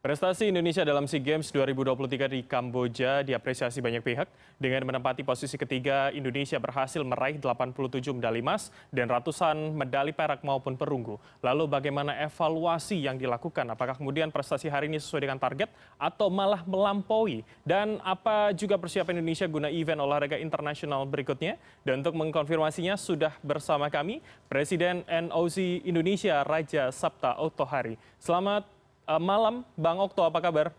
Prestasi Indonesia dalam SEA Games 2023 di Kamboja diapresiasi banyak pihak. Dengan menempati posisi ketiga, Indonesia berhasil meraih 87 medali emas dan ratusan medali perak maupun perunggu. Lalu bagaimana evaluasi yang dilakukan? Apakah kemudian prestasi hari ini sesuai dengan target atau malah melampaui? Dan apa juga persiapan Indonesia guna event olahraga internasional berikutnya? Dan untuk mengkonfirmasinya sudah bersama kami Presiden NOC Indonesia Raja Sabta Otohari. Selamat Eh, malam, Bang Okto, apa kabar?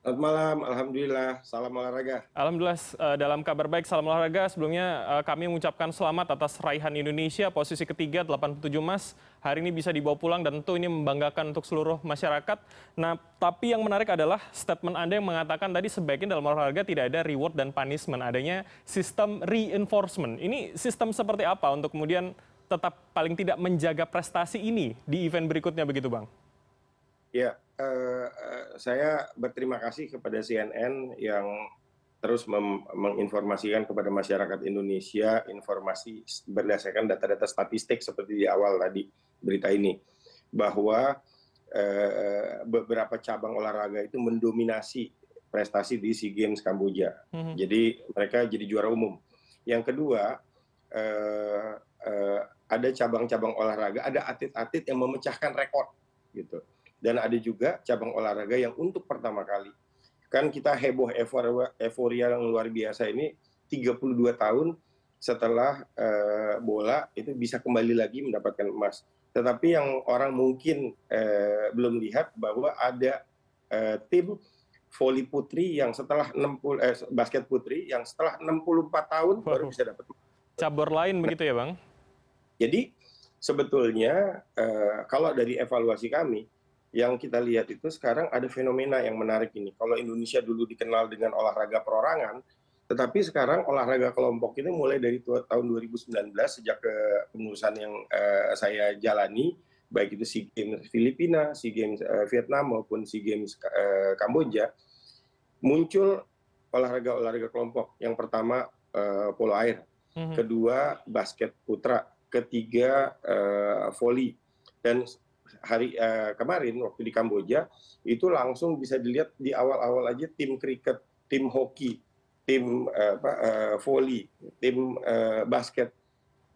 Selamat malam, Alhamdulillah. Salam olahraga. Alhamdulillah, eh, dalam kabar baik, salam olahraga. Sebelumnya eh, kami mengucapkan selamat atas raihan Indonesia, posisi ketiga, 87 emas. Hari ini bisa dibawa pulang dan tentu ini membanggakan untuk seluruh masyarakat. Nah, tapi yang menarik adalah statement Anda yang mengatakan tadi sebaiknya dalam olahraga tidak ada reward dan punishment, adanya sistem reinforcement. Ini sistem seperti apa untuk kemudian tetap paling tidak menjaga prestasi ini di event berikutnya begitu Bang? ya eh, eh, saya berterima kasih kepada cnn yang terus menginformasikan kepada masyarakat indonesia informasi berdasarkan data data statistik seperti di awal tadi berita ini bahwa eh, beberapa cabang olahraga itu mendominasi prestasi di SEA Games Kamboja. Mhm. Jadi mereka jadi juara umum. Yang kedua, ada cabang-cabang olahraga, ada atlet-atlet yang memecahkan rekor gitu dan ada juga cabang olahraga yang untuk pertama kali kan kita heboh euforia, yang luar biasa ini 32 tahun setelah uh, bola itu bisa kembali lagi mendapatkan emas tetapi yang orang mungkin uh, belum lihat bahwa ada uh, tim voli putri yang setelah 60 eh, basket putri yang setelah 64 tahun Waduh. baru bisa dapat cabur lain nah, begitu ya bang jadi sebetulnya uh, kalau dari evaluasi kami yang kita lihat itu sekarang ada fenomena yang menarik ini. Kalau Indonesia dulu dikenal dengan olahraga perorangan, tetapi sekarang olahraga kelompok ini mulai dari tahun 2019 sejak kepengurusan eh, yang uh, saya jalani, baik itu SEA Games Filipina, SEA Games uh, Vietnam maupun SEA Games uh, Kamboja, muncul olahraga-olahraga kelompok. Yang pertama uh, polo air, mhm. kedua basket putra, ketiga uh, voli. Dan hari eh, kemarin waktu di kamboja itu langsung bisa dilihat di awal awal aja tim kriket tim hoki tim eh, eh, voli, tim basket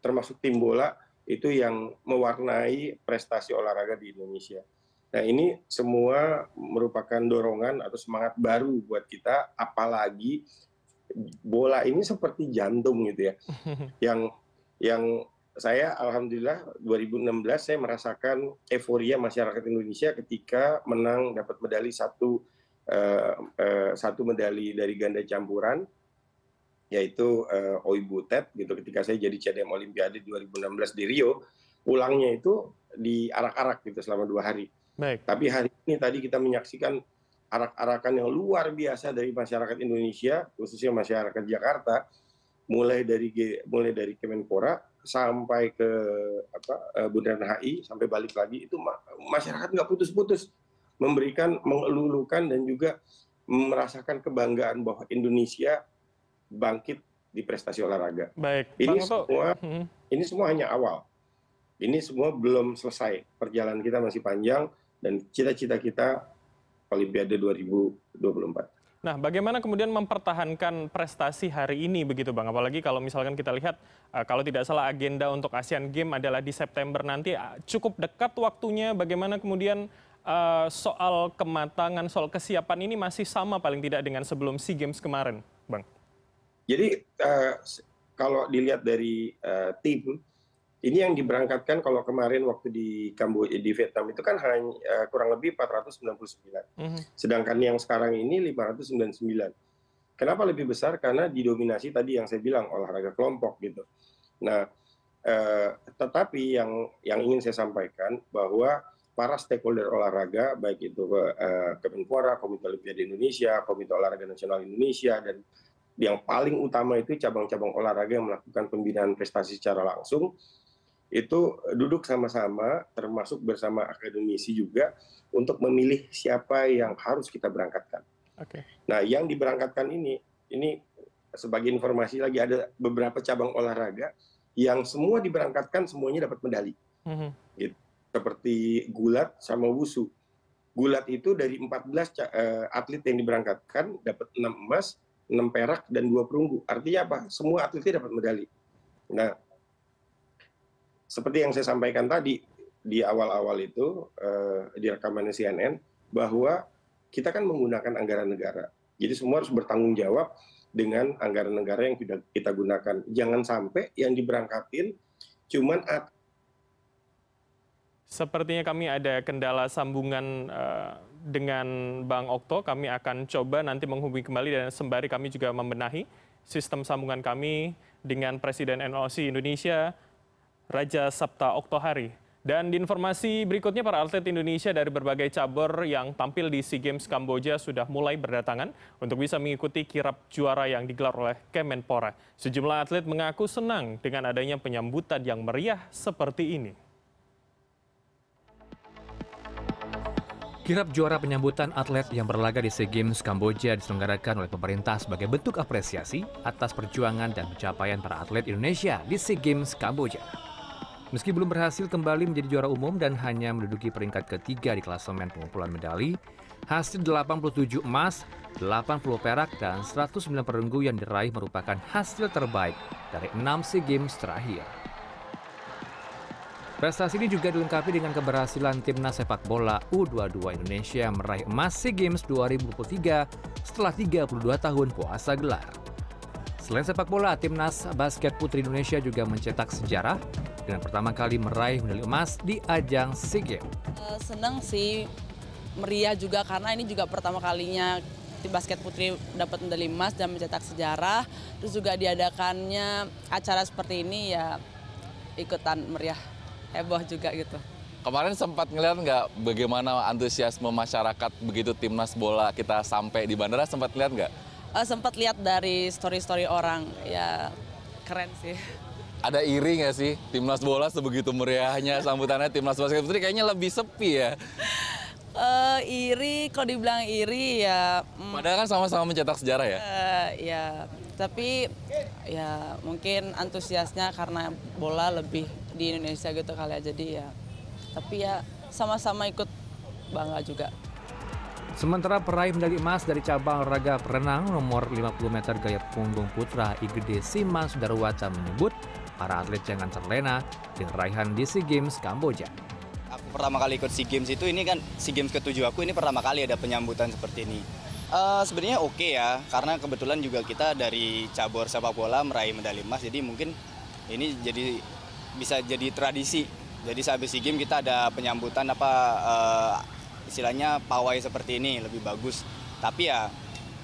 termasuk tim bola itu yang mewarnai prestasi olahraga di Indonesia. Nah ini semua merupakan dorongan atau semangat baru buat kita, apalagi bola ini seperti jantung gitu ya, yang yang saya alhamdulillah 2016 saya merasakan euforia masyarakat Indonesia ketika menang dapat medali satu uh, uh, satu medali dari ganda campuran yaitu uh, Oi Butet gitu ketika saya jadi CDM Olimpiade 2016 di Rio pulangnya itu diarak-arak gitu selama dua hari. Baik. Tapi hari ini tadi kita menyaksikan arak-arakan yang luar biasa dari masyarakat Indonesia khususnya masyarakat Jakarta mulai dari mulai dari Kemenpora sampai ke apa, eh, Bundaran HI sampai balik lagi itu masyarakat nggak putus-putus memberikan mengelulukan dan juga merasakan kebanggaan bahwa Indonesia bangkit di prestasi olahraga. Baik. Ini Bang semua hmm. ini semua hanya awal. Ini semua belum selesai. Perjalanan kita masih panjang dan cita-cita kita Olimpiade 2024. Nah, bagaimana kemudian mempertahankan prestasi hari ini begitu Bang? Apalagi kalau misalkan kita lihat eh, kalau tidak salah agenda untuk ASEAN Games adalah di September nanti eh, cukup dekat waktunya. Bagaimana kemudian eh, soal kematangan, soal kesiapan ini masih sama paling tidak dengan sebelum SEA Games kemarin, Bang? Jadi kalau dilihat dari tim ini yang diberangkatkan kalau kemarin waktu di di Vietnam itu kan hanya eh, kurang lebih 499. Mhm. Sedangkan yang sekarang ini 599. Kenapa lebih besar? Karena didominasi tadi yang saya bilang olahraga kelompok gitu. Nah, eh, tetapi yang yang ingin saya sampaikan bahwa para stakeholder olahraga baik itu eh, Kemenpora, Komite Olimpiade Indonesia, Komite Olahraga Nasional Indonesia dan yang paling utama itu cabang-cabang olahraga yang melakukan pembinaan prestasi secara langsung itu duduk sama-sama termasuk bersama akademisi juga untuk memilih siapa yang harus kita berangkatkan. Okay. Nah, yang diberangkatkan ini ini sebagai informasi lagi ada beberapa cabang olahraga yang semua diberangkatkan semuanya dapat medali. Mm -hmm. gitu. Seperti gulat sama wusu. Gulat itu dari 14 uh, eh, atlet yang diberangkatkan dapat 6 emas, 6 perak dan 2 perunggu. Artinya apa? Semua atletnya dapat medali. Nah, seperti yang saya sampaikan tadi di awal-awal itu eh, di rekamannya CNN bahwa kita kan menggunakan anggaran negara. Jadi semua harus bertanggung jawab dengan anggaran negara yang kita, kita gunakan. Jangan sampai yang diberangkatin cuman at Sepertinya kami ada kendala sambungan uh, dengan Bang Okto. Kami akan coba nanti menghubungi kembali dan sembari kami juga membenahi sistem sambungan kami dengan Presiden NOC Indonesia, Raja Sabta Oktohari. Dan di informasi berikutnya, para atlet Indonesia dari berbagai cabur yang tampil di SEA Games Kamboja sudah mulai berdatangan untuk bisa mengikuti kirap juara yang digelar oleh Kemenpora. Sejumlah atlet mengaku senang dengan adanya penyambutan yang meriah seperti ini. Kirap juara penyambutan atlet yang berlaga di SEA Games Kamboja diselenggarakan oleh pemerintah sebagai bentuk apresiasi atas perjuangan dan pencapaian para atlet Indonesia di SEA Games Kamboja. Meski belum berhasil kembali menjadi juara umum dan hanya menduduki peringkat ketiga di klasemen pengumpulan medali, hasil 87 emas, 80 perak, dan 109 perunggu yang diraih merupakan hasil terbaik dari 6 SEA Games terakhir. Prestasi ini juga dilengkapi dengan keberhasilan timnas sepak bola U22 Indonesia meraih emas SEA Games 2023 setelah 32 tahun puasa gelar. Selain sepak bola, timnas basket putri Indonesia juga mencetak sejarah dengan pertama kali meraih medali emas di ajang SEA Games. Eh, Senang sih, meriah juga karena ini juga pertama kalinya tim basket putri dapat medali emas dan mencetak sejarah. Terus juga diadakannya acara seperti ini ya ikutan meriah, heboh juga gitu. Kemarin sempat ngeliat nggak bagaimana antusiasme masyarakat begitu timnas bola kita sampai di bandara sempat lihat nggak? Uh, sempat lihat dari story-story orang ya keren sih ada iri nggak sih timnas bola sebegitu meriahnya sambutannya timnas basket putri kayaknya lebih sepi ya? Uh, iri, kalau dibilang iri ya. Mm, Padahal kan sama-sama mencetak sejarah ya. Uh, ya, tapi ya mungkin antusiasnya karena bola lebih di Indonesia gitu kali ya. Jadi ya, tapi ya sama-sama ikut bangga juga. Sementara peraih medali emas dari cabang olahraga perenang nomor 50 meter gaya punggung putra Igede Simas Darwaca menyebut para atlet jangan terlena di raihan di SEA Games Kamboja. Aku pertama kali ikut SEA Games itu, ini kan SEA Games ke-7 aku, ini pertama kali ada penyambutan seperti ini. Uh, Sebenarnya oke okay ya, karena kebetulan juga kita dari cabur sepak bola meraih medali emas, jadi mungkin ini jadi bisa jadi tradisi. Jadi sehabis SEA Games kita ada penyambutan apa uh, istilahnya pawai seperti ini lebih bagus. Tapi ya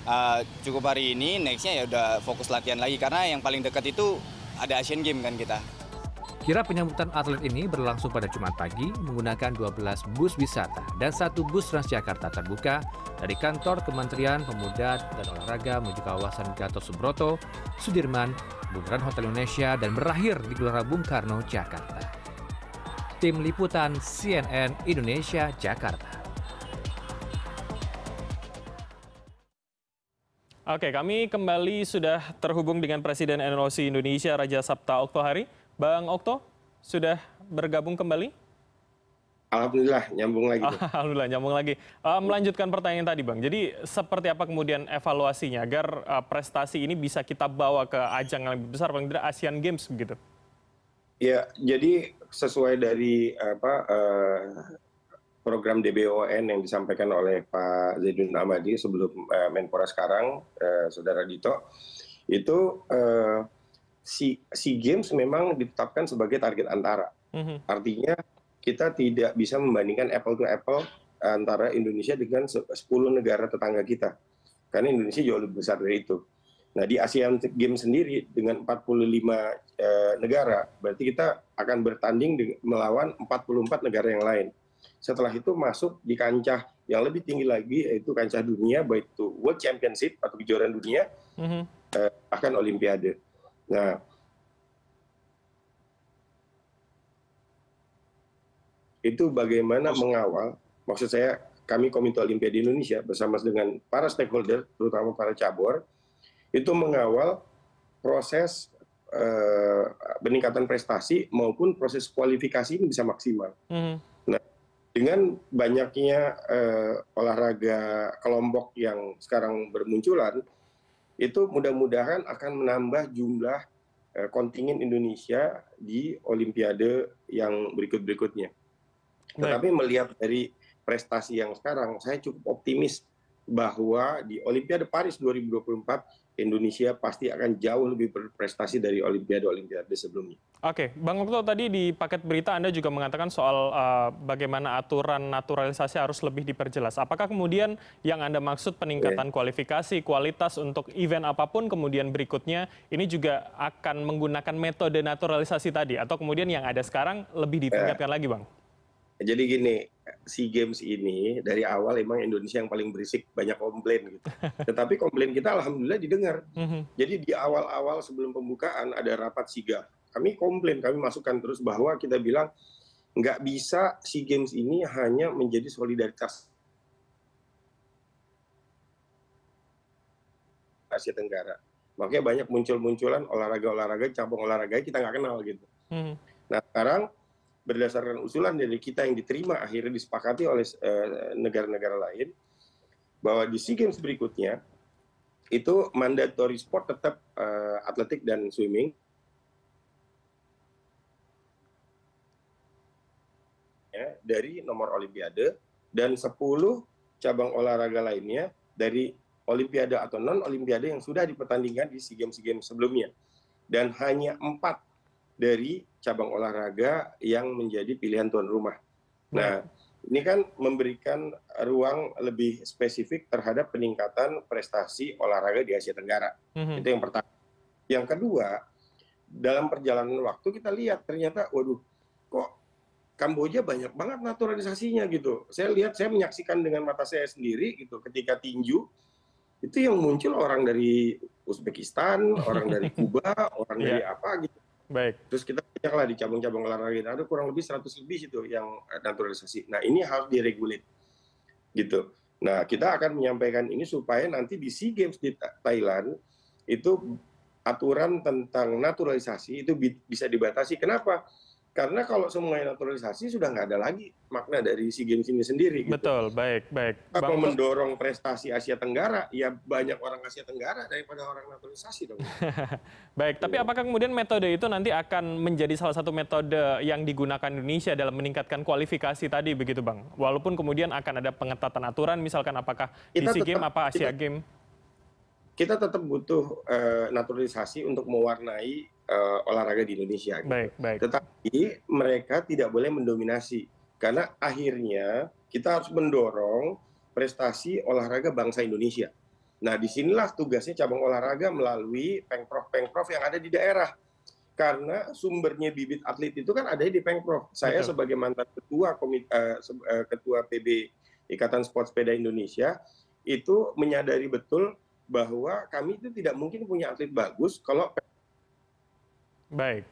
uh, cukup hari ini, nextnya ya udah fokus latihan lagi karena yang paling dekat itu ada Asian Games kan kita. Kira penyambutan atlet ini berlangsung pada Jumat pagi menggunakan 12 bus wisata dan satu bus Transjakarta terbuka dari kantor Kementerian Pemuda dan Olahraga menuju kawasan Gatot Subroto, Sudirman, Bundaran Hotel Indonesia, dan berakhir di Gelora Bung Karno, Jakarta. Tim Liputan CNN Indonesia, Jakarta. Oke, kami kembali sudah terhubung dengan Presiden NOC Indonesia Raja Sabta Okto Hari. Bang Okto, sudah bergabung kembali? Alhamdulillah, nyambung lagi. Alhamdulillah, nyambung lagi. Uh, melanjutkan pertanyaan tadi, Bang. Jadi, seperti apa kemudian evaluasinya agar uh, prestasi ini bisa kita bawa ke ajang yang lebih besar, bang, tidak Asian Games begitu? Ya, jadi sesuai dari apa uh, program dbon yang disampaikan oleh pak Zaidun amadi sebelum eh, menpora sekarang eh, saudara dito itu eh, sea games memang ditetapkan sebagai target antara mhm. artinya kita tidak bisa membandingkan apple to apple antara Indonesia dengan 10 negara tetangga kita. Karena Indonesia jauh lebih besar dari itu. Nah, di ASEAN Games sendiri dengan 45 eh, negara, berarti kita akan bertanding melawan 44 negara yang lain setelah itu masuk di kancah yang lebih tinggi lagi yaitu kancah dunia baik itu World Championship atau kejuaraan dunia mm-hmm. eh, bahkan Olimpiade. Nah itu bagaimana maksud. mengawal maksud saya kami Komite Olimpiade Indonesia bersama dengan para stakeholder terutama para cabur itu mengawal proses eh, peningkatan prestasi maupun proses kualifikasi ini bisa maksimal. Mm-hmm dengan banyaknya eh, olahraga kelompok yang sekarang bermunculan itu mudah mudahan akan menambah jumlah eh, kontingen Indonesia di Olimpiade yang berikut berikutnya. Tetapi melihat dari prestasi yang sekarang, saya cukup optimis bahwa di Olimpiade Paris 2024 Indonesia pasti akan jauh lebih berprestasi dari Olimpiade Olimpiade sebelumnya. Oke, Bang Okto tadi di paket berita Anda juga mengatakan soal uh, bagaimana aturan naturalisasi harus lebih diperjelas. Apakah kemudian yang Anda maksud peningkatan yeah. kualifikasi, kualitas untuk event apapun kemudian berikutnya ini juga akan menggunakan metode naturalisasi tadi atau kemudian yang ada sekarang lebih ditingkatkan yeah. lagi, Bang? jadi gini sea games ini dari awal emang Indonesia yang paling berisik banyak komplain gitu tetapi komplain kita alhamdulillah didengar mhm. jadi di awal-awal sebelum pembukaan ada rapat siga kami komplain kami masukkan terus bahwa kita bilang nggak bisa sea games ini hanya menjadi solidaritas Asia Tenggara makanya banyak muncul-munculan olahraga-olahraga cabang olahraga kita nggak kenal gitu. Hmm. Nah sekarang berdasarkan usulan dari kita yang diterima akhirnya disepakati oleh eh, negara negara lain bahwa di sea games berikutnya itu mandatory sport tetap uh, atletik dan swimming ya, dari nomor olimpiade dan 10 cabang olahraga lainnya dari olimpiade atau non olimpiade yang sudah dipertandingkan di SEA Games SEA Games sebelumnya dan hanya empat dari cabang olahraga yang menjadi pilihan tuan rumah. Ya. Nah, ini kan memberikan ruang lebih spesifik terhadap peningkatan prestasi olahraga di Asia Tenggara. hmm Itu yang pertama. Yang kedua, dalam perjalanan waktu kita lihat ternyata, waduh, kok Kamboja banyak banget naturalisasinya gitu. Saya lihat, saya menyaksikan dengan mata saya sendiri gitu ketika tinju itu yang muncul orang dari Uzbekistan, orang dari Kuba, orang yeah. dari apa gitu Baik. Terus kita banyak lah di cabang-cabang olahraga kita ada kurang lebih 100 lebih itu yang naturalisasi. Nah ini harus diregulit gitu. Nah kita akan menyampaikan ini supaya nanti di Sea Games di Thailand itu aturan tentang naturalisasi itu bisa dibatasi. Kenapa? karena kalau semuanya naturalisasi sudah nggak ada lagi makna dari si games ini sendiri. Gitu. Betul, baik, baik. Kalau mendorong prestasi Asia Tenggara, ya banyak orang Asia Tenggara daripada orang naturalisasi dong. baik, tapi ya. apakah kemudian metode itu nanti akan menjadi salah satu metode yang digunakan Indonesia dalam meningkatkan kualifikasi tadi begitu, Bang? Walaupun kemudian akan ada pengetatan aturan, misalkan apakah kita di SEA Games apa Asia kita, Game? Kita tetap butuh uh, naturalisasi untuk mewarnai Eh, olahraga di Indonesia. Gitu. Baik, baik. Tetapi mereka tidak boleh mendominasi karena akhirnya kita harus mendorong prestasi olahraga bangsa Indonesia. Nah, disinilah tugasnya cabang olahraga melalui pengprov-pengprov yang ada di daerah. Karena sumbernya bibit atlet itu kan ada di pengprov. Saya Betul. sebagai mantan ketua komite, eh, uh, eh, ketua PB Ikatan Sport Sepeda Indonesia itu menyadari betul bahwa kami itu tidak mungkin punya atlet bagus kalau baik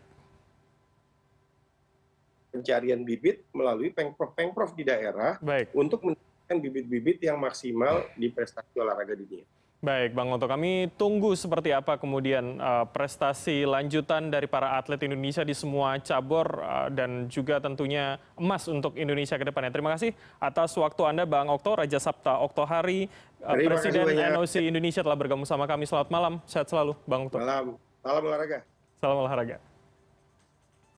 pencarian bibit melalui pengprov pengprov di daerah baik untuk mendapatkan bibit-bibit yang maksimal di prestasi olahraga dunia. Baik, Bang Onto, kami tunggu seperti apa kemudian uh, prestasi lanjutan dari para atlet Indonesia di semua cabur uh, dan juga tentunya emas untuk Indonesia ke depannya. Terima kasih atas waktu Anda, Bang Okto, Raja Sabta Oktohari, uh, eh, Presiden NOC Indonesia telah bergabung sama kami. Selamat malam, sehat selalu, Bang Okto. Malam, malam olahraga salam olahraga